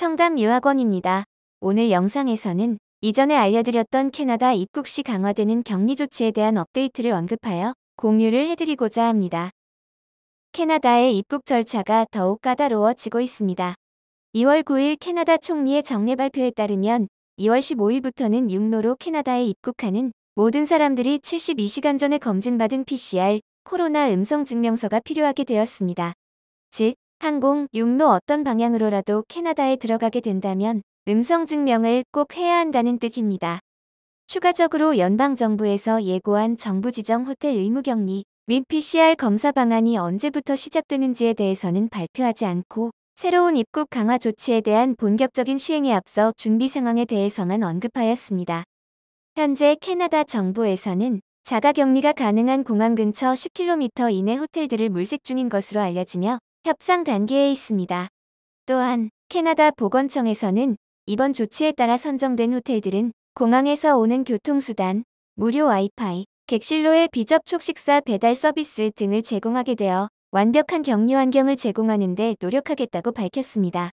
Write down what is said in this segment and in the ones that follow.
청담 유학원입니다. 오늘 영상에서는 이전에 알려드렸던 캐나다 입국시 강화되는 격리 조치에 대한 업데이트를 언급하여 공유를 해드리고자 합니다. 캐나다의 입국 절차가 더욱 까다로워지고 있습니다. 2월 9일 캐나다 총리의 정례 발표에 따르면 2월 15일부터는 육로로 캐나다에 입국하는 모든 사람들이 72시간 전에 검진받은 PCR, 코로나 음성 증명서가 필요하게 되었습니다. 즉, 항공, 육로 어떤 방향으로라도 캐나다에 들어가게 된다면 음성 증명을 꼭 해야 한다는 뜻입니다. 추가적으로 연방정부에서 예고한 정부 지정 호텔 의무 격리 및 PCR 검사 방안이 언제부터 시작되는지에 대해서는 발표하지 않고 새로운 입국 강화 조치에 대한 본격적인 시행에 앞서 준비 상황에 대해서만 언급하였습니다. 현재 캐나다 정부에서는 자가 격리가 가능한 공항 근처 10km 이내 호텔들을 물색 중인 것으로 알려지며 협상 단계에 있습니다. 또한 캐나다 보건청에서는 이번 조치에 따라 선정된 호텔들은 공항에서 오는 교통수단, 무료 와이파이, 객실로의 비접촉 식사 배달 서비스 등을 제공하게 되어 완벽한 격리 환경을 제공하는 데 노력하겠다고 밝혔습니다.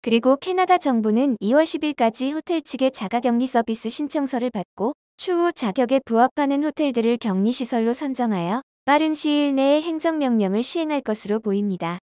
그리고 캐나다 정부는 2월 10일까지 호텔 측의 자가격리 서비스 신청서를 받고 추후 자격에 부합하는 호텔들을 격리시설로 선정하여 빠른 시일 내에 행정명령을 시행할 것으로 보입니다.